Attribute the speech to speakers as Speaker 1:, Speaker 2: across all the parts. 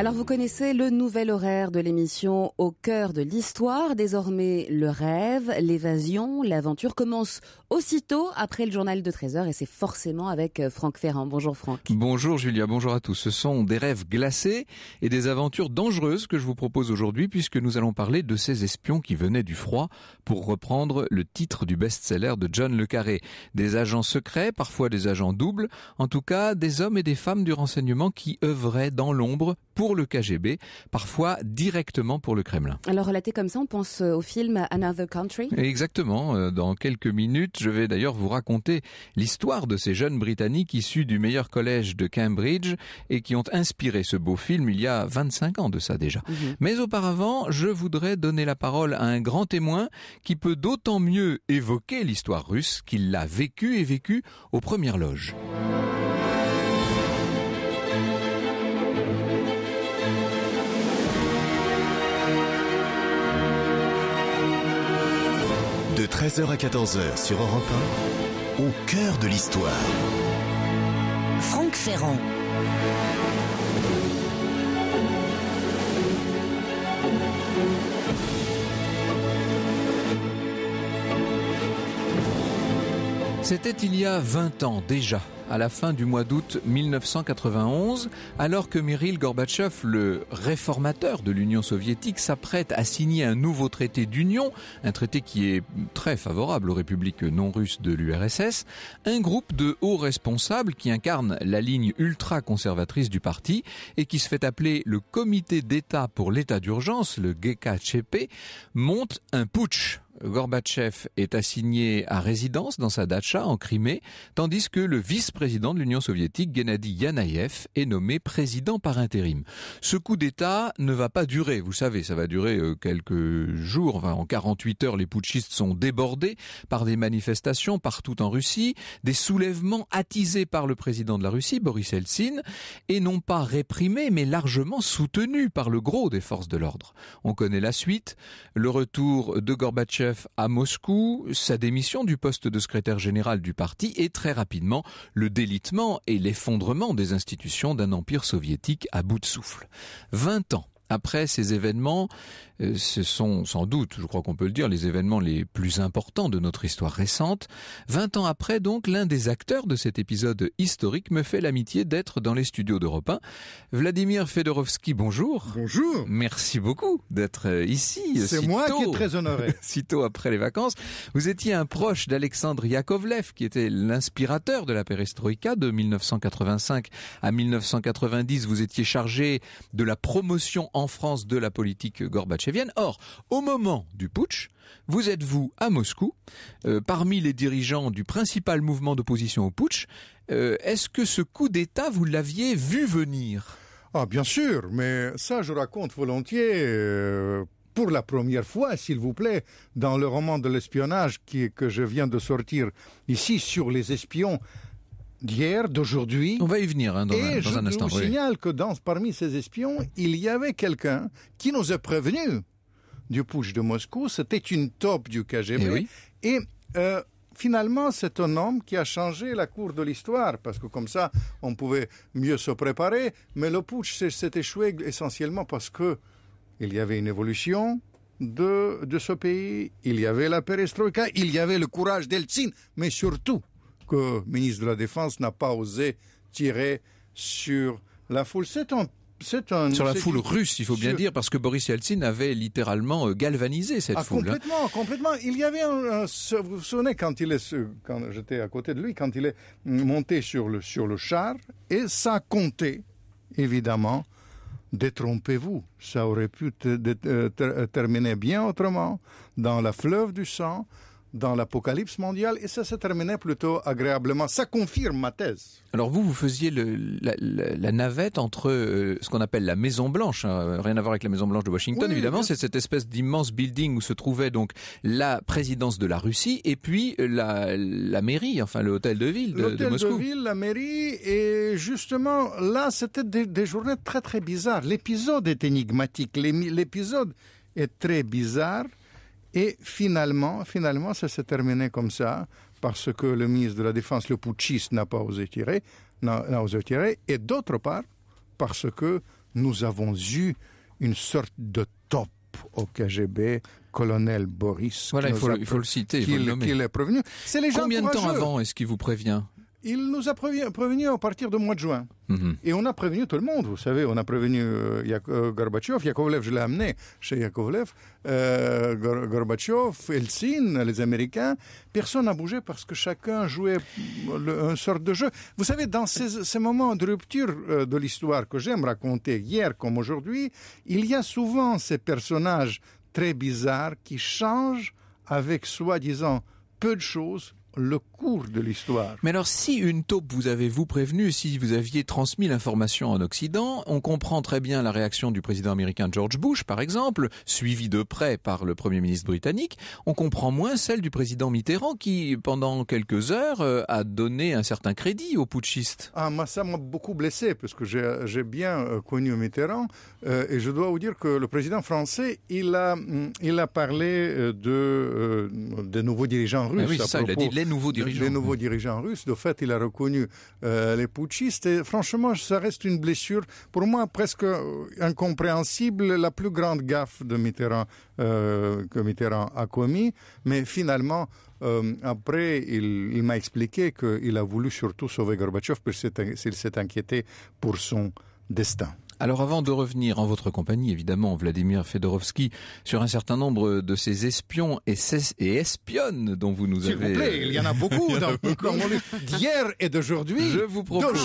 Speaker 1: Alors vous connaissez le nouvel horaire de l'émission Au cœur de l'histoire. Désormais, le rêve, l'évasion, l'aventure commence aussitôt après le journal de 13h et c'est forcément avec euh, Franck Ferrand. Bonjour Franck.
Speaker 2: Bonjour Julia, bonjour à tous. Ce sont des rêves glacés et des aventures dangereuses que je vous propose aujourd'hui puisque nous allons parler de ces espions qui venaient du froid pour reprendre le titre du best-seller de John Le Carré. Des agents secrets, parfois des agents doubles, en tout cas des hommes et des femmes du renseignement qui œuvraient dans l'ombre pour le KGB, parfois directement pour le Kremlin.
Speaker 1: Alors relaté comme ça, on pense euh, au film Another Country.
Speaker 2: Exactement. Euh, dans quelques minutes, je vais d'ailleurs vous raconter l'histoire de ces jeunes Britanniques issus du meilleur collège de Cambridge et qui ont inspiré ce beau film il y a 25 ans de ça déjà. Mhm. Mais auparavant, je voudrais donner la parole à un grand témoin qui peut d'autant mieux évoquer l'histoire russe qu'il l'a vécue et vécue aux premières loges. De 13h à 14h sur Europe 1, au cœur de l'histoire.
Speaker 1: Franck Ferrand.
Speaker 2: C'était il y a 20 ans déjà à la fin du mois d'août 1991, alors que Miril Gorbatchev, le réformateur de l'Union soviétique, s'apprête à signer un nouveau traité d'union, un traité qui est très favorable aux républiques non russes de l'URSS, un groupe de hauts responsables qui incarne la ligne ultra-conservatrice du parti et qui se fait appeler le Comité d'État pour l'état d'urgence, le GKCP, monte un putsch Gorbatchev est assigné à résidence dans sa dacha en Crimée, tandis que le vice-président de l'Union soviétique, Gennady Yanayev, est nommé président par intérim. Ce coup d'État ne va pas durer, vous savez, ça va durer euh, quelques jours, en 48 heures, les putschistes sont débordés par des manifestations partout en Russie, des soulèvements attisés par le président de la Russie, Boris Eltsine, et non pas réprimés, mais largement soutenus par le gros des forces de l'ordre. On connaît la suite, le retour de Gorbatchev à Moscou, sa démission du poste de secrétaire général du parti et très rapidement le délitement et l'effondrement des institutions d'un empire soviétique à bout de souffle. 20 ans après ces événements, euh, ce sont sans doute, je crois qu'on peut le dire, les événements les plus importants de notre histoire récente. 20 ans après, donc, l'un des acteurs de cet épisode historique me fait l'amitié d'être dans les studios d'Europe 1. Vladimir Fedorovski, bonjour. Bonjour. Merci beaucoup d'être euh, ici. Euh, C'est moi qui est très honoré. Sitôt après les vacances, vous étiez un proche d'Alexandre Yakovlev, qui était l'inspirateur de la perestroïka de 1985 à 1990. Vous étiez chargé de la promotion en France de la politique gorbatchevienne. Or, au moment du putsch, vous êtes vous à Moscou, euh, parmi les dirigeants du principal mouvement d'opposition au putsch. Euh, est-ce que ce coup d'État, vous l'aviez vu venir Ah, bien sûr, mais
Speaker 3: ça, je raconte volontiers. Euh, pour la première fois, s'il vous plaît, dans le roman de l'espionnage que je viens de sortir ici sur les espions
Speaker 2: d'hier, d'aujourd'hui. On va y venir hein, dans, un, instant. Je vous
Speaker 3: signale que dans, parmi ces espions, il y avait quelqu'un qui nous a prévenus du putsch de Moscou. C'était une top du KGB. Eh Et, euh, finalement, c'est un homme qui a changé la cour de l'histoire, parce que comme ça, on pouvait mieux se préparer. Mais le putsch s'est échoué essentiellement parce que il y avait une évolution, de, de, ce pays, il y avait la perestroïka, il y avait le courage d'Eltsine, mais surtout, que le ministre de la Défense n'a pas osé tirer sur la foule. C'est un sur la foule russe,
Speaker 2: il faut bien dire, parce que Boris Yeltsin avait littéralement euh, galvanisé cette ah, foule. Hein.
Speaker 3: Complètement, complètement. Il y avait, un, vous vous quand il est, quand j'étais à côté de lui, quand il est monté sur le sur le char, et ça comptait évidemment. Détrompez-vous, ça aurait pu euh, euh, terminer bien autrement, dans la fleuve du sang, dans l'apocalypse mondiale et ça se terminé plutôt agréablement. Ça confirme ma
Speaker 2: thèse. Alors vous, vous faisiez le, la, navette entre euh, ce qu'on appelle la Maison Blanche, hein, rien à voir avec la Maison Blanche de Washington évidemment, c'est cette espèce d'immense building où se trouvait donc la présidence de la Russie et puis euh, la, mairie, enfin le hôtel de ville de, de Moscou. L'hôtel de ville,
Speaker 3: la mairie et justement là c'était des, des, journées très très bizarres. L'épisode est énigmatique, l'épisode est très bizarre et finalement, finalement, ça s'est terminé comme ça, parce que le ministre de la Défense, le putschiste, n'a pas osé tirer, n'a osé et d'autre part, parce que nous avons eu une sorte de top au KGB, colonel Boris. Voilà, il faut, le citer. est prévenu. C'est les gens Combien de temps avant est-ce qu'il vous prévient il nous a prévenu, à partir du mois de juin. Mhm. Et on a prévenu tout le monde, vous savez. On a prévenu euh, euh Gorbatchev. Yakovlev, je l'ai amené chez Yakovlev. Euh, Gorbatchev, Eltsine, les Américains. Personne n'a bougé parce que chacun jouait une sorte de jeu. Vous savez, dans ces moments de rupture euh, de l'histoire que j'aime raconter hier comme aujourd'hui, il y a souvent ces personnages très bizarres qui changent avec soi-disant peu de choses le cours de l'histoire.
Speaker 2: Mais alors, si une taupe vous avez vous prévenu, si vous aviez transmis l'information en Occident, on comprend très bien la réaction du président américain George Bush, par exemple, suivi de près par le premier ministre britannique. On comprend moins celle du président Mitterrand qui, pendant quelques heures, euh, a donné un certain crédit aux putschistes. Ah, moi, ça m'a beaucoup blessé parce que j'ai bien euh, connu Mitterrand euh,
Speaker 3: et je dois vous dire que le président français, il a, mm, il a parlé de, de nouveaux dirigeants russes. à propos les nouveaux dirigeants. Les nouveaux dirigeants russes. De fait, il a reconnu euh, les putschistes. Et franchement, ça reste une blessure, pour moi, presque euh, incompréhensible, la plus grande gaffe de Mitterrand, euh, que Mitterrand a commis. Mais finalement, après, il, m'a expliqué qu'il a voulu surtout sauver
Speaker 2: Gorbatchev parce qu'il s'est inquiété pour son destin. Alors avant de revenir en votre compagnie, évidemment, Vladimir Fedorovski, sur un certain nombre de ces espions et, espionnes dont vous nous avez... Vous plaît, il y en a beaucoup, euh, d'hier et d'aujourd'hui. Je vous propose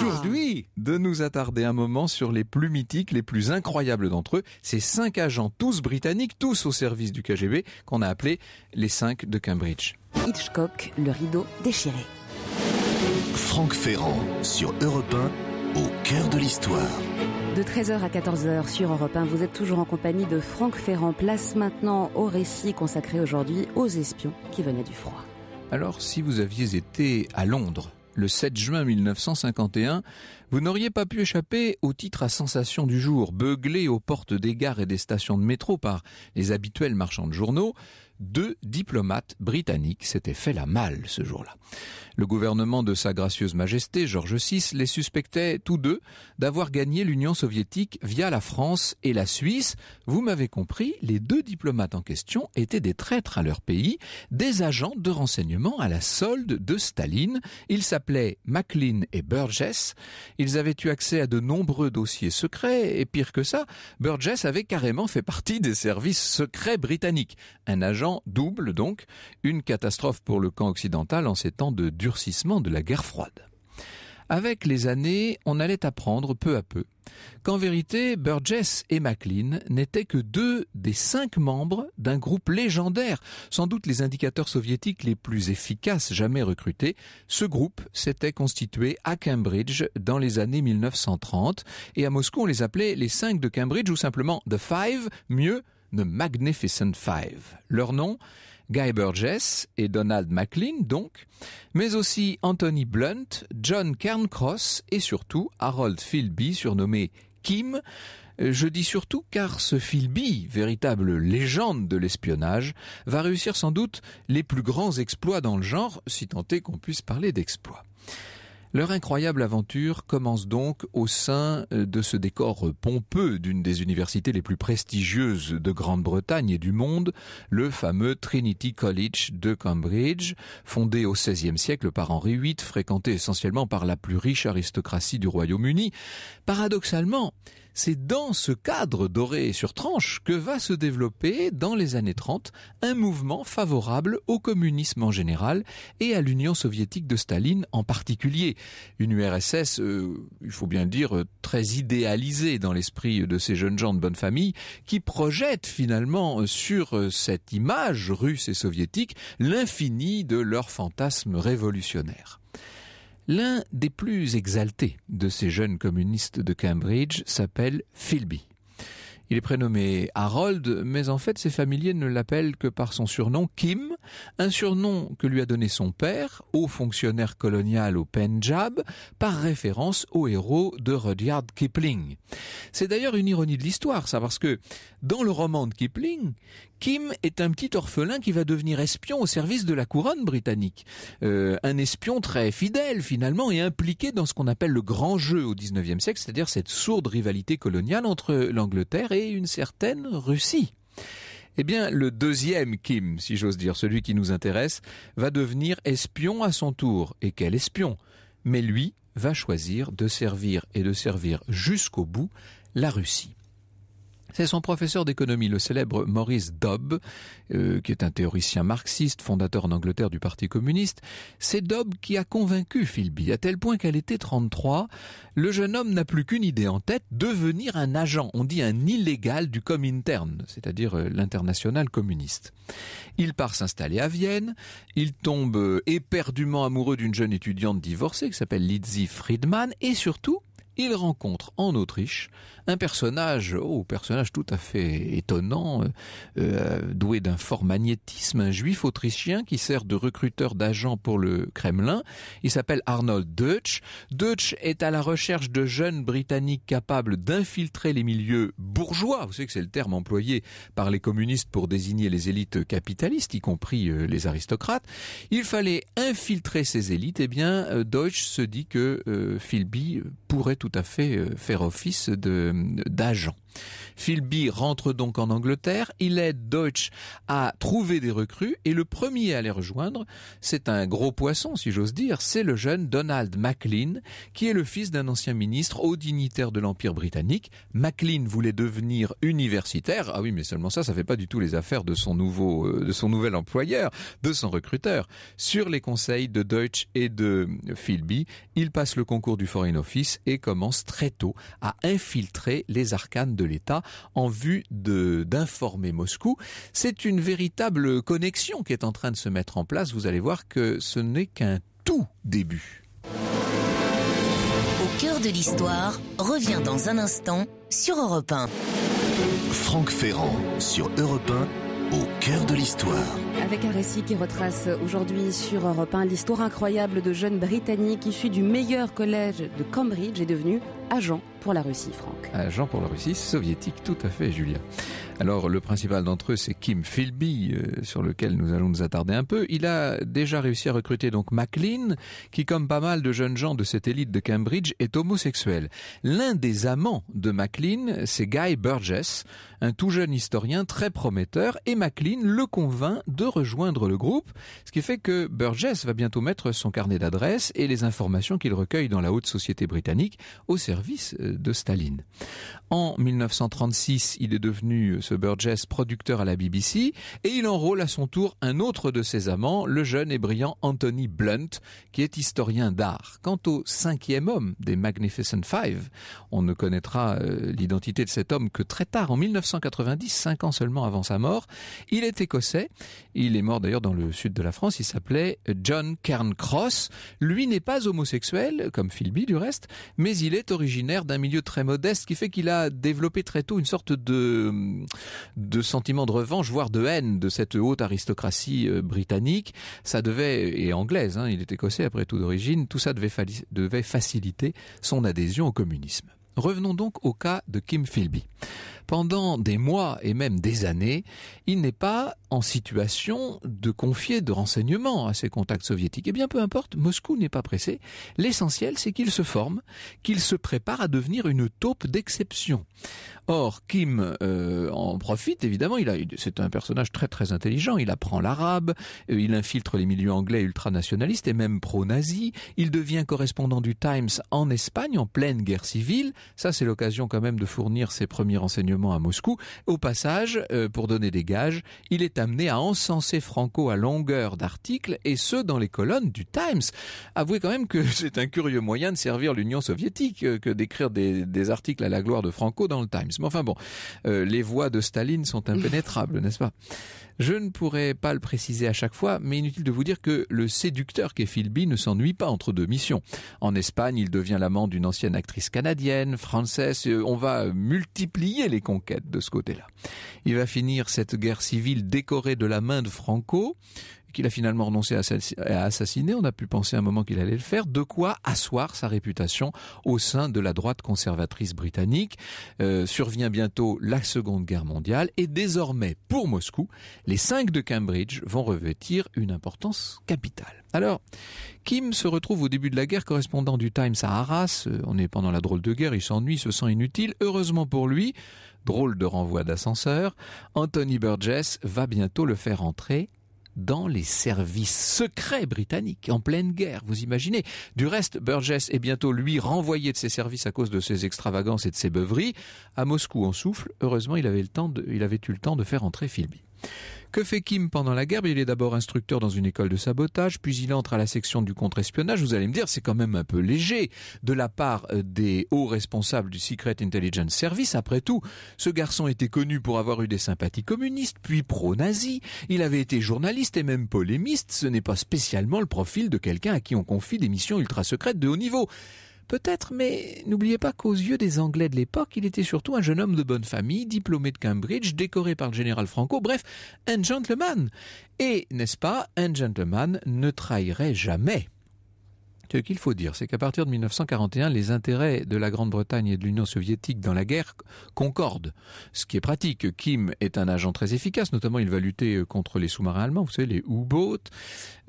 Speaker 2: de nous attarder un moment sur les plus mythiques, les plus incroyables d'entre eux, ces cinq agents, tous britanniques, tous au service du KGB, qu'on a appelés les cinq de Cambridge. Hitchcock, le rideau déchiré. Franck Ferrand sur Europe au cœur de l'histoire.
Speaker 1: De 13h à 14h sur Europe 1, vous êtes toujours en compagnie de Franck Ferrand. Place maintenant au récit consacré aujourd'hui aux espions qui venaient du froid.
Speaker 2: Alors, si vous aviez été à Londres le 7 juin 1951, vous n'auriez pas pu échapper au titre à sensation du jour, beuglé aux portes des gares et des stations de métro par les habituels marchands de journaux deux diplomates britanniques s'étaient fait la malle ce jour-là. Le gouvernement de Sa Gracieuse Majesté, George VI, les suspectait tous deux d'avoir gagné l'Union soviétique via la France et la Suisse. Vous m'avez compris, les deux diplomates en question étaient des traîtres à leur pays, des agents de renseignement à la solde de Staline. Ils s'appelaient Maclean et Burgess. Ils avaient eu accès à de nombreux dossiers secrets et pire que ça, Burgess avait carrément fait partie des services secrets britanniques. Un agent double donc, une catastrophe pour le camp occidental en ces temps de durcissement de la guerre froide. Avec les années, on allait apprendre peu à peu qu'en vérité, Burgess et Maclean n'étaient que deux des cinq membres d'un groupe légendaire, sans doute les indicateurs soviétiques les plus efficaces jamais recrutés. Ce groupe s'était constitué à Cambridge dans les années 1930, et à Moscou on les appelait les cinq de Cambridge ou simplement The Five, mieux The Magnificent Five. Leur nom Guy Burgess et Donald MacLean donc, mais aussi Anthony Blunt, John Cairncross et surtout Harold Philby surnommé Kim. Je dis surtout car ce Philby, véritable légende de l'espionnage, va réussir sans doute les plus grands exploits dans le genre, si tant est qu'on puisse parler d'exploits. Leur incroyable aventure commence donc au sein euh, de ce décor euh, pompeux d'une des universités les plus prestigieuses de Grande-Bretagne et du monde, le fameux Trinity College de Cambridge, fondé au XVIe siècle par Henri VIII, fréquenté essentiellement par la plus riche aristocratie du Royaume-Uni. Paradoxalement, c'est dans ce cadre doré et sur tranche que va se développer, dans les années 30, un mouvement favorable au communisme en général et à l'Union soviétique de Staline en particulier. Une URSS, euh, il faut bien dire, très idéalisée dans l'esprit de ces jeunes gens de bonne famille, qui projettent finalement sur cette image russe et soviétique l'infini de leur fantasme révolutionnaire. L'un des plus exaltés de ces jeunes communistes de Cambridge s'appelle Philby. Il est prénommé Harold, mais en fait ses familiers ne l'appellent que par son surnom Kim, un surnom que lui a donné son père, haut fonctionnaire colonial au Pendjab, par référence au héros de Rudyard Kipling. C'est d'ailleurs une ironie de l'histoire, ça, parce que dans le roman de Kipling, Kim est un petit orphelin qui va devenir espion au service de la couronne britannique. Euh, un espion très fidèle finalement et impliqué dans ce qu'on appelle le grand jeu au 19e siècle, c'est-à-dire cette sourde rivalité coloniale entre l'Angleterre une certaine Russie. Eh bien, le deuxième Kim, si j'ose dire, celui qui nous intéresse, va devenir espion à son tour. Et quel espion Mais lui va choisir de servir et de servir jusqu'au bout la Russie. C'est son professeur d'économie, le célèbre Maurice Dobb, euh, qui est un théoricien marxiste, fondateur en Angleterre du Parti communiste. C'est Dobb qui a convaincu Philby, à tel point qu'à l'été 33, le jeune homme n'a plus qu'une idée en tête, devenir un agent, on dit un illégal du Comintern, c'est-à-dire euh, l'international communiste. Il part s'installer à Vienne, il tombe euh, éperdument amoureux d'une jeune étudiante divorcée qui s'appelle Lizzie Friedman, et surtout, il rencontre en Autriche un personnage, oh, personnage tout à fait étonnant, euh, euh, doué d'un fort magnétisme, un juif autrichien qui sert de recruteur d'agents pour le Kremlin. Il s'appelle Arnold Deutsch. Deutsch est à la recherche de jeunes britanniques capables d'infiltrer les milieux bourgeois. Vous savez que c'est le terme employé par les communistes pour désigner les élites capitalistes, y compris euh, les aristocrates. Il fallait infiltrer ces élites. Eh bien, Deutsch se dit que Philby pourrait tout à fait euh, faire office d'agent. Philby rentre donc en Angleterre, il aide Deutsch à trouver des recrues et le premier à les rejoindre, c'est un gros poisson si j'ose dire, c'est le jeune Donald Maclean qui est le fils d'un ancien ministre haut dignitaire de l'Empire britannique. Maclean voulait devenir universitaire, ah oui mais seulement ça, ça fait pas du tout les affaires de son nouveau, euh, de son nouvel employeur, de son recruteur. Sur les conseils de Deutsch et de Philby, il passe le concours du Foreign Office et commence très tôt à infiltrer les arcanes de l'État en vue d'informer Moscou. C'est une véritable connexion qui est en train de se mettre en place. Vous allez voir que ce n'est qu'un tout début.
Speaker 1: Au cœur de l'histoire revient dans un instant sur Europe 1.
Speaker 2: Franck Ferrand sur Europe 1 au cœur de l'histoire.
Speaker 1: Avec un récit qui retrace aujourd'hui sur Europe 1 l'histoire incroyable de jeunes Britanniques issus du meilleur collège de Cambridge est devenu agent pour la Russie, Franck.
Speaker 2: Agent pour la Russie soviétique, tout à fait, Julia. Alors, le principal d'entre eux, c'est Kim Philby, euh, sur lequel nous allons nous attarder un peu. Il a déjà réussi à recruter donc MacLean, qui, comme pas mal de jeunes gens de cette élite de Cambridge, est homosexuel. L'un des amants de MacLean, c'est Guy Burgess, un tout jeune historien très prometteur, et MacLean le convainc de rejoindre le groupe, ce qui fait que Burgess va bientôt mettre son carnet d'adresse et les informations qu'il recueille dans la haute société britannique au service service euh, de Staline. En 1936, il est devenu, euh, ce Burgess, producteur à la BBC et il enrôle à son tour un autre de ses amants, le jeune et brillant Anthony Blunt, qui est historien d'art. Quant au cinquième homme des Magnificent Five, on ne connaîtra euh, l'identité de cet homme que très tard, en 1990, cinq ans seulement avant sa mort. Il est écossais, il est mort d'ailleurs dans le sud de la France, il s'appelait John Cairncross. Lui n'est pas homosexuel, comme Philby du reste, mais il est originaire d'un milieu très modeste qui fait qu'il a développé très tôt une sorte de, de sentiment de revanche, voire de haine de cette haute aristocratie euh, britannique. Ça devait, et anglaise, hein, il est écossais après tout d'origine, tout ça devait faciliter son adhésion au communisme. Revenons donc au cas de Kim Philby pendant des mois et même des années, il n'est pas en situation de confier de renseignements à ses contacts soviétiques. Et eh bien, peu importe, Moscou n'est pas pressé. L'essentiel, c'est qu'il se forme, qu'il se prépare à devenir une taupe d'exception. Or, Kim euh, en profite, évidemment, il a, c'est un personnage très très intelligent, il apprend l'arabe, euh, il infiltre les milieux anglais ultranationalistes et même pro-nazis, il devient correspondant du Times en Espagne en pleine guerre civile, ça c'est l'occasion quand même de fournir ses premiers renseignements à Moscou. Au passage, euh, pour donner des gages, il est amené à encenser Franco à longueur d'articles et ce dans les colonnes du Times. Avouez quand même que c'est un curieux moyen de servir l'Union soviétique que d'écrire des articles à la gloire de Franco dans le Times. Mais Enfin bon, euh, les voies de Staline sont impénétrables, n'est-ce pas Je ne pourrais pas le préciser à chaque fois, mais inutile de vous dire que le séducteur qu'est Philby ne s'ennuie pas entre deux missions. En Espagne, il devient l'amant d'une ancienne actrice canadienne, française. Euh, on va multiplier les conquêtes de ce côté-là. Il va finir cette guerre civile décorée de la main de Franco, qu'il a finalement renoncé à assassiner, on a pu penser un moment qu'il allait le faire, de quoi asseoir sa réputation au sein de la droite conservatrice britannique. Euh, survient bientôt la Seconde Guerre mondiale et désormais, pour Moscou, les cinq de Cambridge vont revêtir une importance capitale. Alors, Kim se retrouve au début de la guerre correspondant du Times à Arras. Euh, on est pendant la drôle de guerre, il s'ennuie, se sent inutile. Heureusement pour lui, drôle de renvoi d'ascenseur, Anthony Burgess va bientôt le faire entrer dans les services secrets britanniques en pleine guerre. Vous imaginez Du reste, Burgess est bientôt lui renvoyé de ses services à cause de ses extravagances et de ses beuveries. À Moscou, en souffle. Heureusement, il avait, il avait eu le temps de faire entrer Philby. Que fait Kim pendant la guerre Il est d'abord instructeur dans une école de sabotage, puis il entre à la section du contre-espionnage. Vous allez me dire, c'est quand même un peu léger de la part euh, des hauts responsables du Secret Intelligence Service. Après tout, ce garçon était connu pour avoir eu des sympathies communistes, puis pro-nazi. Il avait été journaliste et même polémiste. Ce n'est pas spécialement le profil de quelqu'un à qui on confie des missions ultra secrètes de haut niveau. Peut-être, mais n'oubliez pas qu'aux yeux des Anglais de l'époque, il était surtout un jeune homme de bonne famille, diplômé de Cambridge, décoré par le général Franco, bref, un gentleman. Et, n'est-ce pas, un gentleman ne trahirait jamais. Ce qu'il faut dire, c'est qu'à partir de 1941, les intérêts de la Grande-Bretagne et de l'Union soviétique dans la guerre concordent, ce qui est pratique. Kim est un agent très efficace, notamment il va lutter euh, contre les sous-marins allemands, vous savez, les U-boats.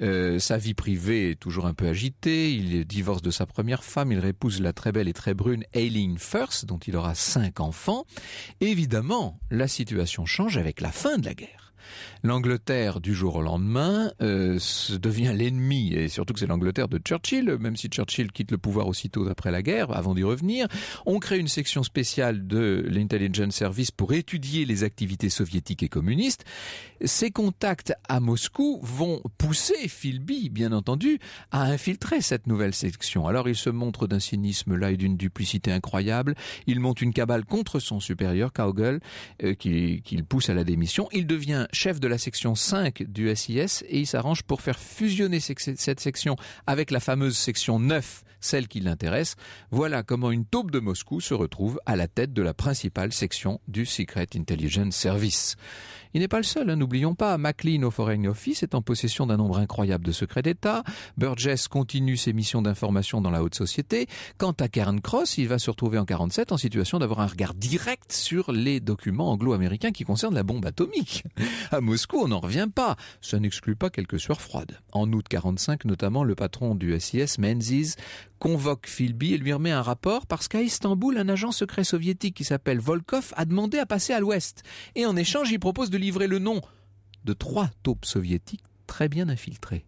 Speaker 2: Euh, sa vie privée est toujours un peu agitée, il divorce de sa première femme, il épouse la très belle et très brune Eileen First, dont il aura cinq enfants. Évidemment, la situation change avec la fin de la guerre. L'Angleterre, du jour au lendemain, euh, devient l'ennemi, et surtout que c'est l'Angleterre de Churchill, même si Churchill quitte le pouvoir aussitôt après la guerre, avant d'y revenir. On crée une section spéciale de l'Intelligence Service pour étudier les activités soviétiques et communistes. Ces contacts à Moscou vont pousser Philby, bien entendu, à infiltrer cette nouvelle section. Alors il se montre d'un cynisme là et d'une duplicité incroyable. Il monte une cabale contre son supérieur, Kaugel, euh, qu'il pousse à la démission. Il devient chef de la section 5 du SIS et il s'arrange pour faire fusionner cette section avec la fameuse section 9, celle qui l'intéresse. Voilà comment une taupe de Moscou se retrouve à la tête de la principale section du Secret Intelligence Service. Il n'est pas le seul, hein, n'oublions pas, MacLean au Foreign Office est en possession d'un nombre incroyable de secrets d'État, Burgess continue ses missions d'information dans la haute société, quant à Karen il va se retrouver en 47 en situation d'avoir un regard direct sur les documents anglo-américains qui concernent la bombe atomique. À Moscou, on n'en revient pas, ça n'exclut pas quelques sueurs froides. En août 45, notamment, le patron du SIS, Menzies, convoque Philby et lui remet un rapport parce qu'à Istanbul, un agent secret soviétique qui s'appelle Volkov a demandé à passer à l'ouest. Et en échange, il propose de livrer le nom de trois taupes soviétiques très bien infiltrées.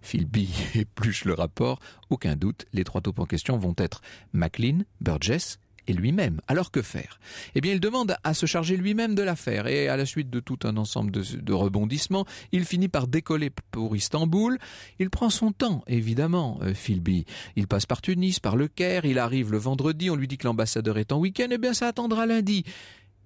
Speaker 2: Philby épluche le rapport. Aucun doute, les trois taupes en question vont être MacLean, Burgess et lui-même. Alors que faire Eh bien, il demande à se charger lui-même de l'affaire et à la suite de tout un ensemble de, rebondissements, il finit par décoller pour Istanbul. Il prend son temps, évidemment, euh, Philby. Il passe par Tunis, par le Caire, il arrive le vendredi, on lui dit que l'ambassadeur est en week-end, eh bien ça attendra lundi.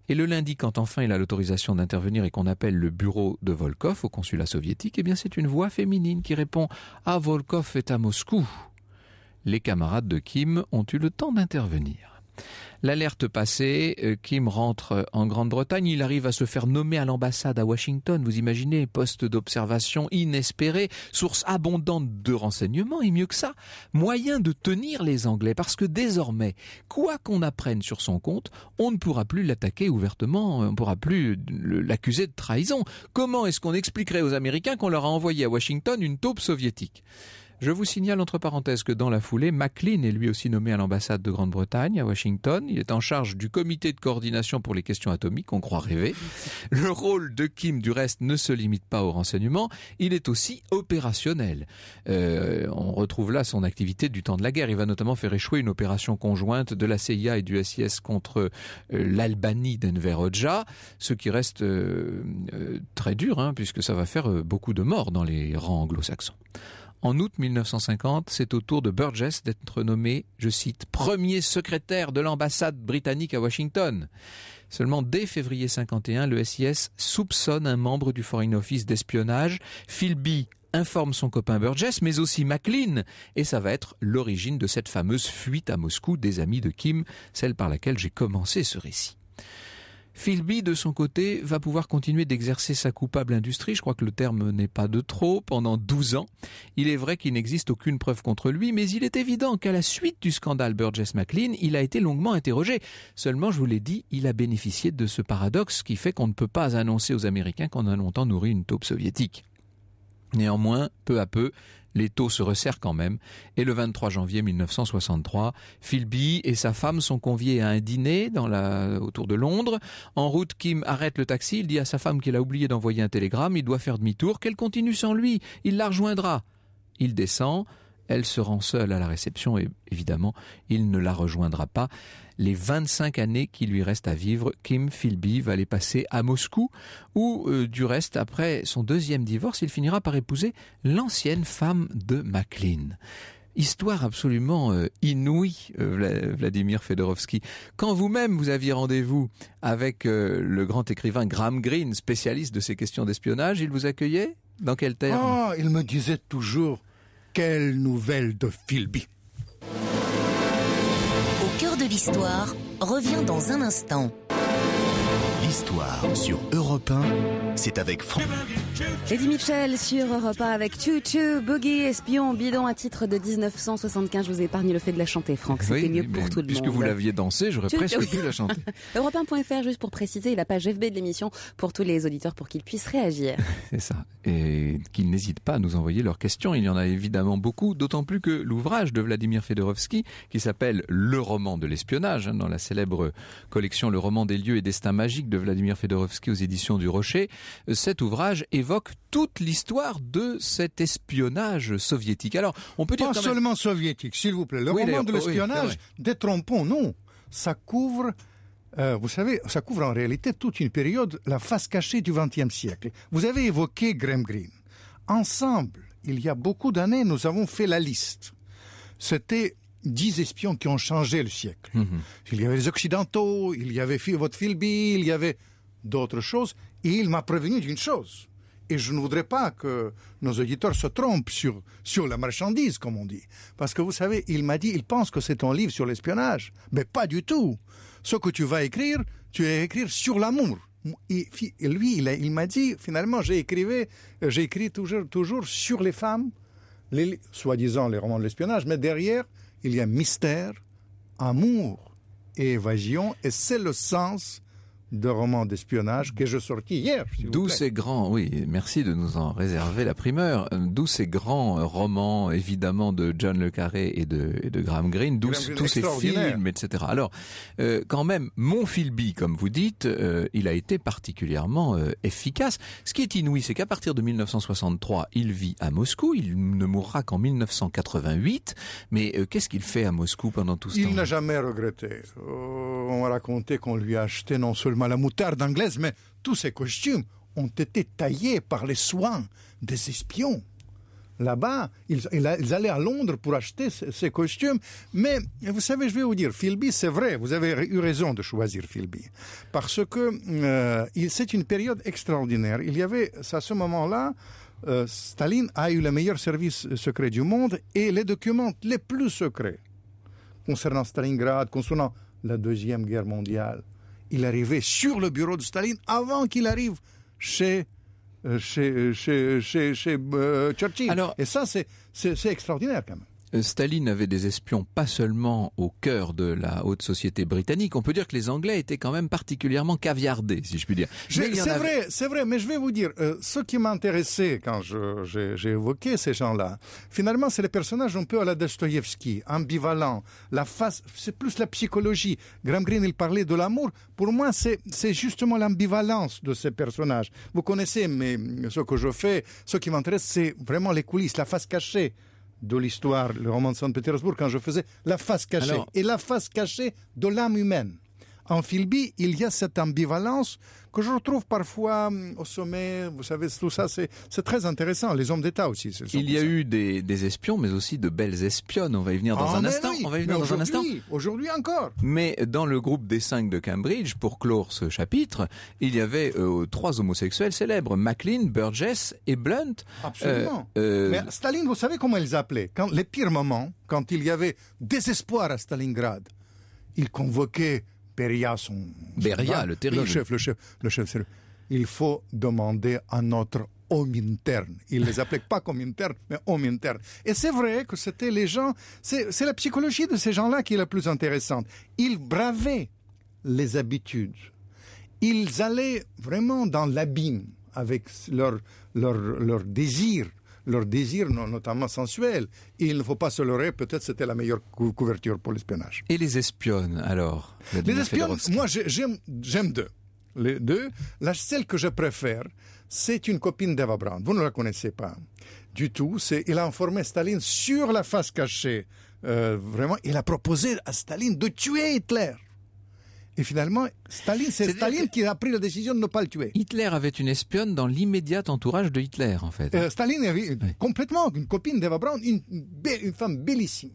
Speaker 2: Et le lundi, quand enfin il a l'autorisation d'intervenir et qu'on appelle le bureau de Volkov au consulat soviétique, eh bien c'est une voix féminine qui répond « Ah, Volkov est à Moscou ». Les camarades de Kim ont eu le temps d'intervenir. L'alerte passée, euh, Kim rentre euh, en Grande-Bretagne. Il arrive à se faire nommer à l'ambassade à Washington. Vous imaginez, poste d'observation inespéré, source abondante de renseignements et mieux que ça, moyen de tenir les Anglais. Parce que désormais, quoi qu'on apprenne sur son compte, on ne pourra plus l'attaquer ouvertement, on ne pourra plus l'accuser de trahison. Comment est-ce qu'on expliquerait aux Américains qu'on leur a envoyé à Washington une taupe soviétique je vous signale entre parenthèses que dans la foulée, Maclean est lui aussi nommé à l'ambassade de Grande-Bretagne à Washington. Il est en charge du comité de coordination pour les questions atomiques, on croit rêver. Le rôle de Kim, du reste, ne se limite pas au renseignement, il est aussi opérationnel. Euh, on retrouve là son activité du temps de la guerre. Il va notamment faire échouer une opération conjointe de la CIA et du SIS contre euh, l'Albanie d'Enver Hoxha, ce qui reste euh, très dur, hein, puisque ça va faire beaucoup de morts dans les rangs anglo-saxons. En août 1950, c'est au tour de Burgess d'être nommé, je cite, premier secrétaire de l'ambassade britannique à Washington. Seulement dès février 51, le SIS soupçonne un membre du Foreign Office d'espionnage, Philby, informe son copain Burgess, mais aussi McLean, et ça va être l'origine de cette fameuse fuite à Moscou des amis de Kim, celle par laquelle j'ai commencé ce récit. Philby, de son côté, va pouvoir continuer d'exercer sa coupable industrie, je crois que le terme n'est pas de trop, pendant 12 ans. Il est vrai qu'il n'existe aucune preuve contre lui, mais il est évident qu'à la suite du scandale Burgess-McLean, il a été longuement interrogé. Seulement, je vous l'ai dit, il a bénéficié de ce paradoxe qui fait qu'on ne peut pas annoncer aux Américains qu'on a longtemps nourri une taupe soviétique. Néanmoins, peu à peu, les taux se resserrent quand même, et le 23 janvier 1963, Philby et sa femme sont conviés à un dîner dans la... autour de Londres. En route, Kim arrête le taxi, il dit à sa femme qu'il a oublié d'envoyer un télégramme, il doit faire demi-tour, qu'elle continue sans lui, il la rejoindra. Il descend, elle se rend seule à la réception et évidemment, il ne la rejoindra pas. Les 25 années qui lui restent à vivre, Kim Philby va les passer à Moscou, où, euh, du reste, après son deuxième divorce, il finira par épouser l'ancienne femme de MacLean. Histoire absolument euh, inouïe, euh, Vladimir Fedorovski. Quand vous-même vous aviez rendez-vous avec le grand écrivain Graham Greene, spécialiste de ces questions d'espionnage, il vous accueillait Dans quel terme Ah,
Speaker 3: il me disait toujours quelle nouvelle de Philby
Speaker 1: Au cœur de l'histoire revient dans un instant.
Speaker 2: L'histoire sur Europe 1 c'est avec Franck.
Speaker 1: Eddie Mitchell sur Europe avec Chou Chou, Boogie, Espion, Bidon à titre de 1975. Je vous épargne le fait de la chanter, Franck. C'était mieux pour tout le monde. Puisque vous l'aviez
Speaker 2: dansé, j'aurais presque pu la chanter.
Speaker 1: Europe 1.fr, juste pour préciser, la page FB de l'émission pour tous les auditeurs pour qu'ils puissent réagir.
Speaker 2: c'est ça. Et qu'ils n'hésitent pas à nous envoyer leurs questions. Il y en a évidemment beaucoup, d'autant plus que l'ouvrage de Vladimir Fedorovski, qui s'appelle Le roman de l'espionnage, hein, dans la célèbre collection Le roman des lieux et destins magiques de Vladimir Fedorovski aux éditions du Rocher, cet ouvrage évoque toute l'histoire de cet espionnage soviétique. Alors, on peut dire pas seulement
Speaker 3: soviétique,
Speaker 2: s'il vous plaît. Le roman de l'espionnage,
Speaker 3: des détrompons, non, ça couvre euh, vous savez, ça couvre en réalité toute une période, la face cachée du XXe siècle. Vous avez évoqué Graham Greene. Ensemble, il y a beaucoup d'années, nous avons fait la liste. C'était dix espions qui ont changé le siècle. Mhm. Il y avait les Occidentaux, il y avait votre Philby, il y avait d'autres choses, et il m'a prévenu d'une chose. Et je ne voudrais pas que nos auditeurs se trompent sur, sur la marchandise, comme on dit. Parce que vous savez, il m'a dit, il pense que c'est ton livre sur l'espionnage. Mais pas du tout. Ce que tu vas écrire, tu vas écrire sur l'amour. Et lui, il, m'a dit, finalement, j'ai écrit écrit toujours, toujours sur les femmes, les, soi-disant les romans de l'espionnage, mais derrière, il y a mystère, amour et évasion, et c'est le sens de romans
Speaker 2: d'espionnage que je sortis hier. D'où ces grands, oui, merci de nous en réserver la primeur. D'où ces grands romans, évidemment, de John Le Carré et de, Graham Greene, d'où tous ces films, etc. Alors, euh, quand même, mon Philby, comme vous dites, euh, il a été particulièrement euh, efficace. Ce qui est inouï, c'est qu'à partir de 1963, il vit à Moscou. Il ne mourra qu'en 1988. Mais qu'est-ce qu'il fait à Moscou pendant tout ce temps
Speaker 3: Il n'a jamais regretté.
Speaker 2: on a raconté qu'on lui a acheté non seulement la moutarde anglaise,
Speaker 3: mais tous ces costumes ont été taillés par les soins des espions. Là-bas, ils, allaient à Londres pour acheter ces costumes. Mais vous savez, je vais vous dire, Philby, c'est vrai, vous avez eu raison de choisir Philby. Parce que euh, c'est une période extraordinaire. Il y avait, à ce moment-là, euh, Staline a eu le meilleur service secret du monde et les documents les plus secrets concernant Stalingrad, concernant la Deuxième Guerre mondiale, il arrivait sur le bureau de Staline avant qu'il arrive chez euh, chez, euh, euh,
Speaker 1: Churchill.
Speaker 2: et ça, c'est extraordinaire quand même. Euh, Staline avait des espions pas seulement au cœur de la haute société britannique. On peut dire que les Anglais étaient quand même particulièrement caviardés, si je puis dire. C'est vrai,
Speaker 3: c'est vrai, mais je vais vous dire, euh, ce qui m'intéressait quand j'ai évoqué ces gens-là, finalement, c'est les personnages un peu à la Dostoïevski, ambivalents, la face, c'est plus la psychologie. Graham Greene, il parlait de l'amour. Pour moi, c'est justement l'ambivalence de ces personnages. Vous connaissez mais ce que je fais, ce qui m'intéresse, c'est vraiment les coulisses, la face cachée de l'histoire, le roman de Saint-Pétersbourg, quand je faisais la face cachée et la face cachée de l'âme humaine. En Philby, il y a cette ambivalence que je retrouve parfois hum, au sommet. Vous savez, tout ça, c'est très intéressant. Les hommes d'État aussi.
Speaker 2: Il y a eu des, espions, mais aussi de belles espionnes. On va y venir dans ah, un instant. On va y venir dans un instant.
Speaker 3: Aujourd'hui encore.
Speaker 2: Mais dans le groupe des cinq de Cambridge, pour clore ce chapitre, il y avait euh, trois homosexuels célèbres MacLean, Burgess et Blunt. Absolument. Euh, euh, mais
Speaker 3: Staline, vous savez comment ils appelaient quand les pires moments, quand il y avait désespoir à Stalingrad, ils convoquaient Beria, son, le chef, le chef, le chef, Il faut demander à notre homme interne. Il les appelait pas comme interne, mais homme interne. Et c'est vrai que c'était les gens, c'est la psychologie de ces gens-là qui est la plus intéressante. Ils bravaient les habitudes. Ils allaient vraiment dans l'abîme avec leur, leur, leur désir leurs désirs, notamment sensuels. il ne faut pas se leurrer, peut-être c'était la meilleure couverture pour l'espionnage. Et les
Speaker 2: espionnes, alors Les espionnes,
Speaker 3: moi j'aime deux. Les deux. La, celle que je préfère, c'est une copine d'Eva Braun. Vous ne la connaissez pas hein, du tout. il a informé Staline sur la face cachée. Euh, vraiment, il a proposé à Staline de tuer Hitler. Et finalement, Staline, c'est Staline qui a pris la décision
Speaker 2: de ne pas le tuer. Hitler avait une espionne dans l'immédiat entourage de Hitler, en fait. Euh, Staline avait
Speaker 3: complètement une copine d'Eva Braun, une, une femme bellissime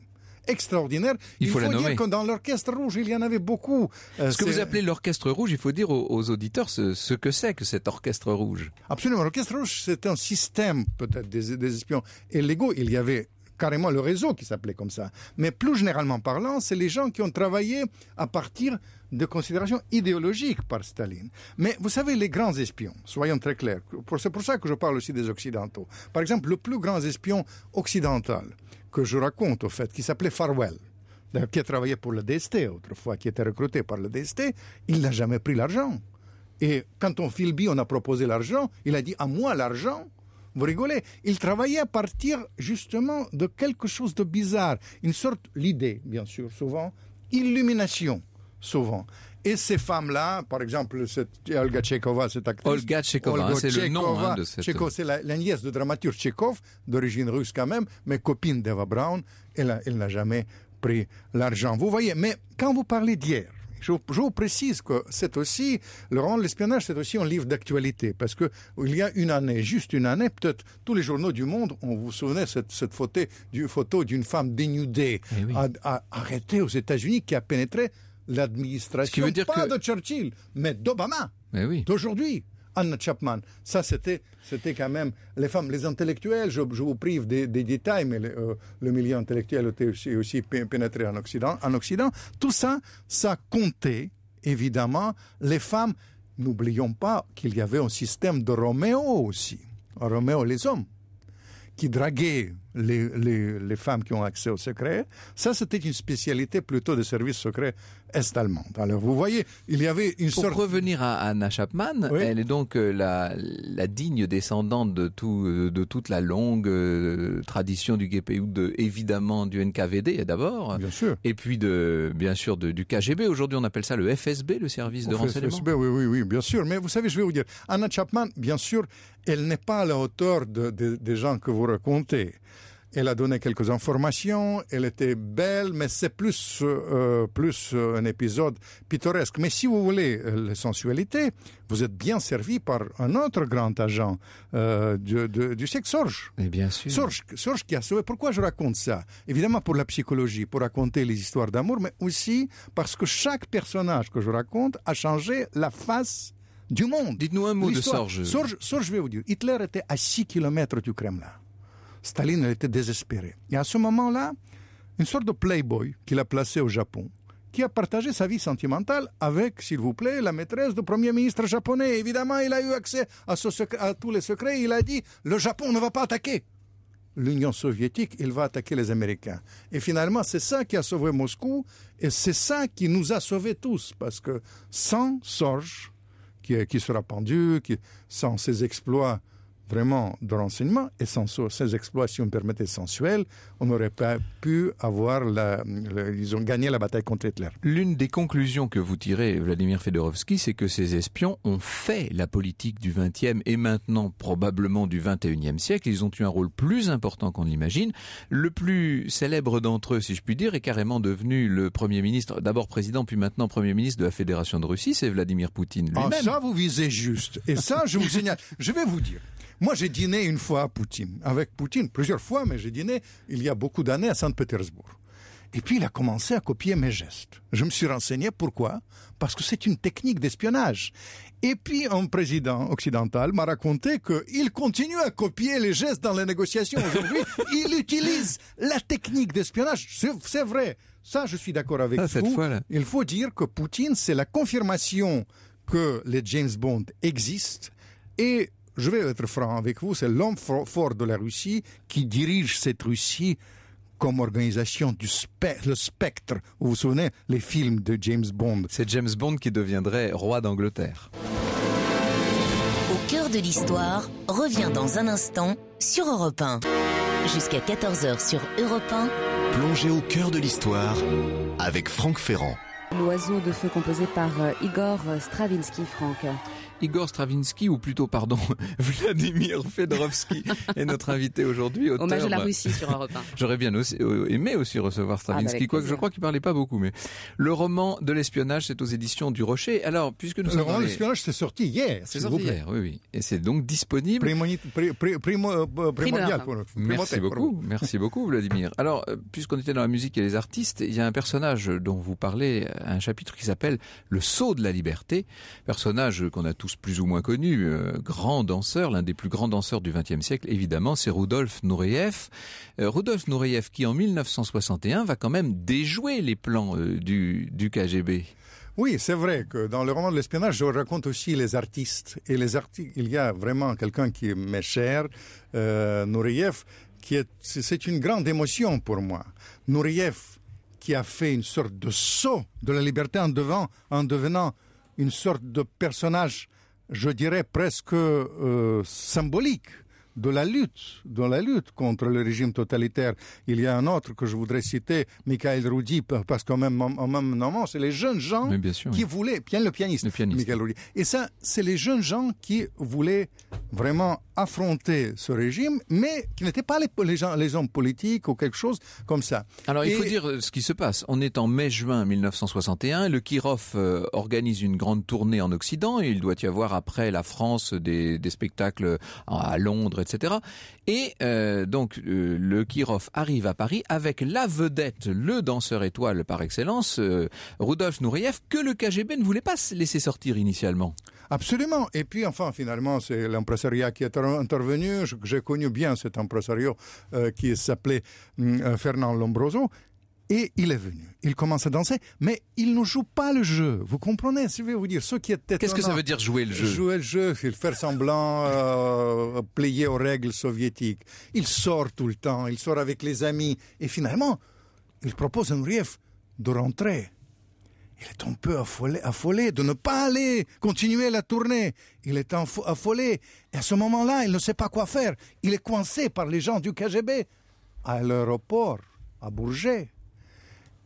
Speaker 3: extraordinaire. Il, faut, dire que dans l'orchestre rouge, il y en avait beaucoup. Euh, ce que vous appelez
Speaker 2: l'orchestre rouge, il faut dire aux, auditeurs ce, que c'est que cet orchestre rouge.
Speaker 3: Absolument. L'orchestre rouge, c'est un système peut-être des, des espions illégaux. Il y avait carrément le réseau qui s'appelait comme ça. Mais plus généralement parlant, c'est les gens qui ont travaillé à partir de considérations idéologiques par Staline. Mais vous savez, les grands espions, soyons très clairs, c'est pour ça que je parle aussi des Occidentaux. Par exemple, le plus grand espion occidental que je raconte au fait, qui s'appelait Farwell, qui a travaillé pour le DST autrefois, qui était recruté par le DST, il n'a jamais pris l'argent. Et quand on Philby, on a proposé l'argent, il a dit à moi l'argent, vous rigolez Il travaillait à partir justement de quelque chose de bizarre, une sorte l'idée, bien sûr, souvent, illumination, souvent. Et ces femmes-là, par exemple, cette Olga Tchekova, cette actrice. Olga Tchekova, hein, c'est le nom hein, de cette. c'est la, nièce de dramaturge Tchekov, d'origine russe quand même, mais copine d'Eva Brown, elle n'a jamais pris l'argent. Vous voyez, mais quand vous parlez d'hier, je, vous précise que c'est aussi, le de l'espionnage, c'est aussi un livre d'actualité, parce que il y a une année, juste une année, peut-être tous les journaux du monde, on vous souvenait cette, cette photo, d'une femme dénudée, eh arrêtée aux États-Unis, qui a pénétré l'administration, pas de Churchill, mais d'Obama, eh oui. d'aujourd'hui. Anna Chapman. Ça, c'était, c'était quand même les femmes, les intellectuels. Je, vous prive des, détails, mais euh, le, milieu intellectuel était aussi, pénétré en Occident, en Occident. Tout ça, ça comptait évidemment les femmes. N'oublions pas qu'il y avait un système de Roméo aussi. Roméo, les hommes, qui draguaient les, femmes qui ont accès au secret. Ça, c'était une spécialité plutôt
Speaker 2: des services secrets est allemands Alors, vous voyez, il y avait une Pour revenir à Anna Chapman, elle est donc euh, la, digne descendante de, tout, euh, de toute la longue euh, tradition du GPU, de, évidemment du NKVD d'abord. Et puis, de, bien sûr, du KGB. Aujourd'hui, on appelle ça le FSB, le service de renseignement.
Speaker 3: oui, oui, oui, bien sûr. Mais vous savez, je vais vous dire, Anna Chapman, bien sûr, elle n'est pas à la hauteur des gens que vous racontez. Elle a donné quelques informations. Elle était belle, mais c'est plus euh, plus euh, un épisode pittoresque. Mais si vous voulez euh, la sensualité, vous êtes bien servi par un autre grand agent du, de, du Sorge. Et bien sûr. Sorge, qui a sauvé. Pourquoi je raconte ça Évidemment pour la psychologie, pour raconter les histoires d'amour, mais aussi parce que chaque personnage que je raconte a changé la face du monde. Dites-nous un mot de Sorge. Sorge. Sorge, je vais vous dire. Hitler était à 6 km du Kremlin. Staline était désespéré. Et à ce moment-là, une sorte de playboy qu'il a placé au Japon, qui a partagé sa vie sentimentale avec, s'il vous plaît, la maîtresse du Premier ministre japonais. Évidemment, il a eu accès à, tous les secrets. Il a dit, le Japon ne va pas attaquer l'Union soviétique, il va attaquer les Américains. Et finalement, c'est ça qui a sauvé Moscou, et c'est ça qui nous a sauvés tous, parce que sans Sorge, qui, qui sera pendu, sans ses exploits vraiment de renseignement et sans ces exploits, si on me sensuels, on n'aurait pas pu avoir la, ils ont gagné la bataille contre Hitler.
Speaker 2: L'une des conclusions que vous tirez, Vladimir Fedorovski, c'est que ces espions ont fait la politique du XXe et maintenant probablement du XXIe siècle. Ils ont eu un rôle plus important qu'on l'imagine. Le plus célèbre d'entre eux, si je puis dire, est carrément devenu le premier ministre, d'abord président, puis maintenant premier ministre de la Fédération de Russie, c'est Vladimir Poutine ah, lui-même. Ah,
Speaker 3: ça, vous visez juste. Et ça, je vous signale. Je vais vous dire. Moi, j'ai dîné une fois à Poutine, avec Poutine, plusieurs fois, mais j'ai dîné il y a beaucoup d'années à Saint-Pétersbourg. Et puis, il a commencé à copier mes gestes. Je me suis renseigné pourquoi. Parce que c'est une technique d'espionnage. Et puis, un président occidental m'a raconté qu'il continue à copier les gestes dans les négociations aujourd'hui. il utilise la technique d'espionnage. C'est vrai. Ça, je suis d'accord avec ah, vous. il faut dire que Poutine, c'est la confirmation que les James Bond existent et je vais être franc avec vous, c'est l'homme fort de la Russie qui dirige cette Russie comme organisation du spectre. Vous vous
Speaker 2: souvenez, les films de James Bond. C'est James Bond qui deviendrait roi d'Angleterre.
Speaker 1: Au cœur de l'histoire revient dans un instant sur Europe 1. Jusqu'à 14h sur Europe 1. Plongez au cœur de l'histoire avec
Speaker 2: Franck Ferrand.
Speaker 1: L'oiseau de feu composé par euh, Igor Stravinsky, Franck.
Speaker 2: Igor Stravinsky, ou plutôt, pardon, Vladimir Fedorovski est notre invité aujourd'hui. Hommage à la bah, Russie sur Europe 1. J'aurais bien euh, aimé aussi recevoir ah, bah, Stravinsky, quoique je crois qu'il parlait pas beaucoup. Mais le roman de l'espionnage, c'est aux éditions du Rocher. Alors, puisque nous le roman de l'espionnage,
Speaker 3: c'est sorti hier.
Speaker 2: C'est sorti oui, Et c'est donc disponible.
Speaker 3: Merci beaucoup,
Speaker 2: merci beaucoup, Vladimir. Alors, euh, puisqu'on était dans la musique et les artistes, il y a un personnage dont vous parlez, un chapitre qui s'appelle Le saut de la liberté, personnage qu'on a tous plus ou moins connu, euh, grand danseur, l'un des plus grands danseurs du XXe siècle, évidemment, c'est Rudolf Nureyev. Euh, Rudolf Nureyev qui, en 1961, va quand même déjouer les plans euh, du, du KGB.
Speaker 3: Oui, c'est vrai que dans le roman de l'espionnage, je raconte aussi les artistes. Et les artistes, il y a vraiment quelqu'un qui m'est cher, euh, Nureyev, qui est, c'est une grande émotion pour moi. Nureyev, qui a fait une sorte de saut de la liberté en, devant, en devenant une sorte de personnage je dirais presque euh, symbolique de la lutte, de la lutte contre le régime totalitaire. Il y a un autre que je voudrais citer, Michael Roudy, parce qu'en même, en même moment, c'est les jeunes gens qui voulaient, bien le pianiste, le Michael Roudy. Et ça, c'est les jeunes gens qui voulaient vraiment affronter ce régime, mais qui n'étaient pas les, les, gens, hommes politiques ou quelque chose comme ça. Alors, il faut
Speaker 2: dire euh, ce qui se passe. On est en mai-juin 1961, le Kirov euh, organise une grande tournée en Occident, il doit y avoir après la France des, des spectacles à Londres, etc etc. Et euh, donc euh, le Kirov arrive à Paris avec la vedette, le danseur étoile par excellence, euh, Rudolf Nureyev, que le KGB ne voulait pas laisser sortir initialement. Absolument.
Speaker 3: Et puis enfin, finalement, c'est l'impresario qui est intervenu. J'ai connu bien cet impresario qui s'appelait hum, Fernand Lombroso, et il est venu. Il commence à danser, mais il ne joue pas le jeu. Vous comprenez Je veux vous dire, ce qui était Qu'est-ce que ça veut dire jouer le jeu Jouer le jeu, faire semblant, euh, plier aux règles soviétiques. Il sort tout le temps, il sort avec les amis. Et finalement, il propose à Nouriev de rentrer. Il est un peu affolé, affolé de ne pas aller continuer la tournée. Il est affolé. Et à ce moment-là, il ne sait pas quoi faire. Il est coincé par les gens du KGB à l'aéroport, à Bourget.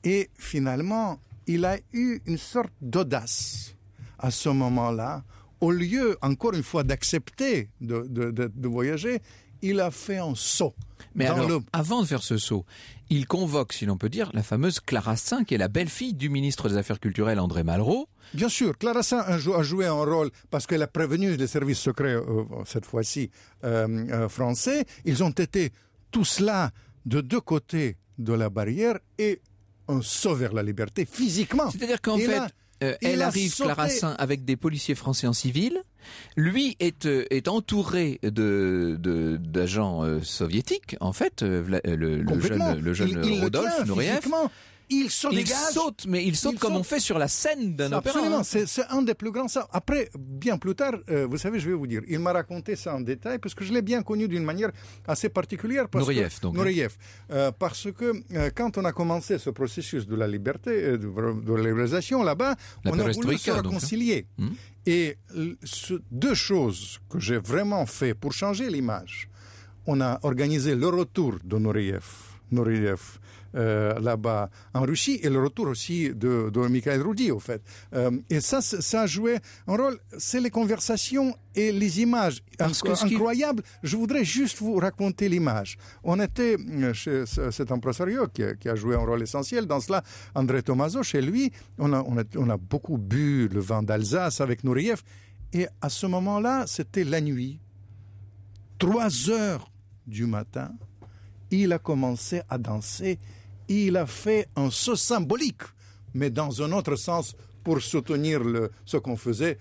Speaker 3: Et finalement, il a eu une sorte d'audace à ce moment-là. Au lieu, encore une fois, d'accepter de, voyager, il a fait un saut.
Speaker 2: Mais alors, avant de faire ce saut, il convoque, si l'on peut dire, la fameuse Clara Saint, qui est la belle-fille du ministre des Affaires culturelles André Malraux.
Speaker 3: Bien sûr, Clara Saint a joué un rôle parce qu'elle a prévenu les services secrets, euh, cette fois-ci euh, euh, français. Ils ont été tous là de deux côtés de la barrière et un saut vers la liberté physiquement. C'est-à-dire qu'en fait, euh, elle arrive, Clara Saint,
Speaker 2: avec des policiers français en civil. Lui est, euh, entouré d'agents euh, soviétiques, en fait, le, jeune, Rodolphe Nourieff.
Speaker 3: Ils sautent,
Speaker 2: mais ils saute comme on fait sur la scène d'un opéra. Absolument, hein. c'est
Speaker 3: un des plus grands. Après, bien plus tard, euh, vous savez, je vais vous dire, il m'a raconté ça en détail parce que je l'ai bien connu d'une manière assez particulière. Parce donc. Hein. Euh, parce que euh, quand on a commencé ce processus de la liberté, de, de libéralisation là-bas, on a voulu se hein. réconcilier. Hmm. Et deux choses que j'ai vraiment fait pour changer l'image. On a organisé le retour de Nourieff. Nourieff euh, là-bas en Russie et le retour aussi de, de Mikhail Rudy, au fait. Euh, et ça, ça a joué un rôle. C'est les conversations et les images. incroyables, Je voudrais juste vous raconter l'image. On était euh, chez cet empresario qui, a joué un rôle essentiel dans cela, André Tomaso, chez lui. On a, on a, on a beaucoup bu le vin d'Alsace avec Nouriev. Et à ce moment-là, c'était la nuit. 3 heures du matin, il a commencé à danser il a fait un saut symbolique, mais dans un autre sens pour soutenir ce qu'on faisait,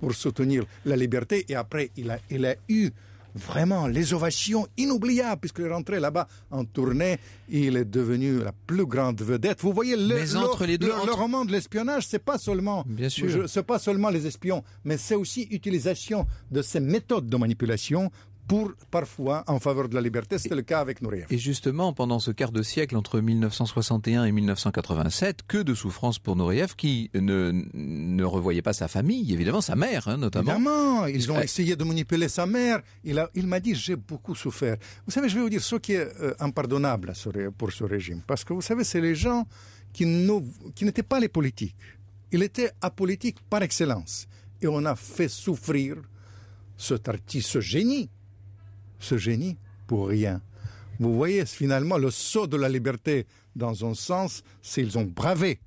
Speaker 3: pour soutenir la liberté. Et après, il a, eu vraiment les ovations inoubliables, puisqu'il est rentré là-bas en tournée, il est devenu la plus grande vedette. Vous voyez, le, les deux, roman de l'espionnage, c'est pas seulement, bien c'est pas seulement les espions, mais c'est aussi utilisation de ces méthodes de manipulation pour parfois en faveur de la liberté. C'était le cas avec
Speaker 2: Nureyev. Et justement, pendant ce quart de siècle entre 1961 et 1987, que de souffrances pour Nureyev qui ne, ne revoyait pas sa famille, évidemment sa mère hein, notamment. Évidemment,
Speaker 3: ils ont essayé de manipuler sa mère. Il m'a il dit j'ai beaucoup souffert. Vous savez, je vais vous dire ce qui est euh, impardonnable pour ce régime, parce que vous savez, c'est les gens qui n'étaient pas les politiques. Il était apolitique par excellence. Et on a fait souffrir cet artiste, ce génie, ce génie pour rien. Vous voyez, finalement, le saut de la liberté, dans un sens, s'ils ont bravé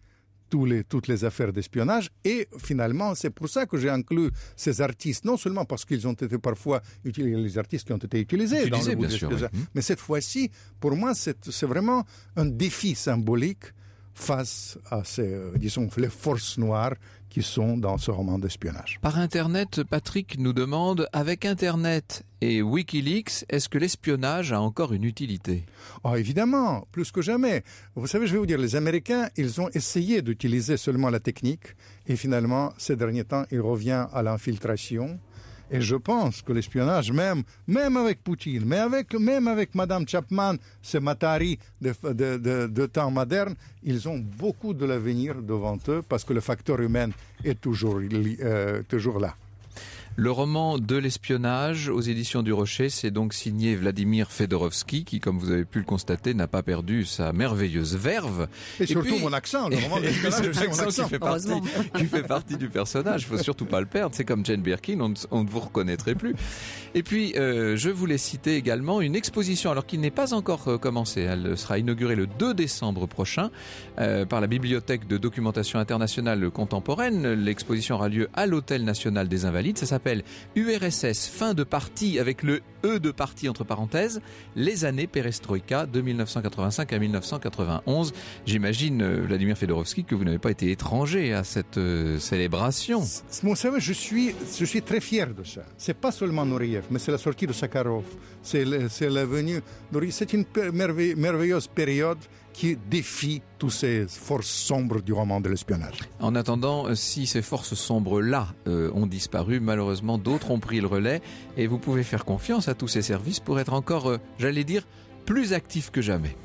Speaker 3: tous les, toutes les affaires d'espionnage. Et finalement, c'est pour ça que j'ai inclus ces artistes, non seulement parce qu'ils ont été parfois utilisés, les artistes qui ont été utilisés, dans bien sûr, mais cette fois-ci, pour moi, c'est vraiment un défi symbolique face à ces, euh, disons, les forces noires qui sont dans ce roman d'espionnage.
Speaker 2: Par Internet, Patrick nous demande, avec Internet et Wikileaks, est-ce que l'espionnage a encore une utilité oh, Évidemment, plus que jamais. Vous savez, je vais vous dire, les Américains, ils ont essayé
Speaker 3: d'utiliser seulement la technique, et finalement, ces derniers temps, il revient à l'infiltration, et je pense que l'espionnage, même, même avec Poutine, mais avec, même avec Madame Chapman, ces Matari de, temps moderne, ils ont beaucoup de l'avenir devant eux parce que le facteur humain est toujours, euh, toujours là.
Speaker 2: Le roman de l'espionnage aux éditions du Rocher, c'est donc signé Vladimir Fedorovski, qui, comme vous avez pu le constater, n'a pas perdu sa merveilleuse verve. Et, surtout mon accent, le roman de l'espionnage, qui, fait partie, qui fait partie du personnage. Faut surtout pas le perdre. C'est comme Jane Birkin, on, ne vous reconnaîtrait plus. Et puis, euh, je voulais citer également une exposition, alors qu'il n'est pas encore euh, commencée. Elle sera inaugurée le 2 décembre prochain euh, par la Bibliothèque de documentation internationale contemporaine. L'exposition aura lieu à l'Hôtel national des Invalides. Ça s'appelle URSS fin de partie avec le E de partie entre parenthèses, les années perestroïka de 1985 à 1991. J'imagine, euh, Vladimir Fedorovski, que vous n'avez pas été étranger à cette euh, célébration.
Speaker 3: Mon je suis, je suis très fier de ça. C'est pas seulement Nouriev, mais c'est la sortie de Sakharov. C'est la venue. C'est une merveilleuse période qui défie toutes ces forces sombres du roman de l'espionnage.
Speaker 2: En attendant, euh, si ces forces sombres-là euh, ont disparu, malheureusement, d'autres ont pris le relais et vous pouvez faire confiance à tous ces services pour être encore, euh, j'allais dire, plus actifs que jamais.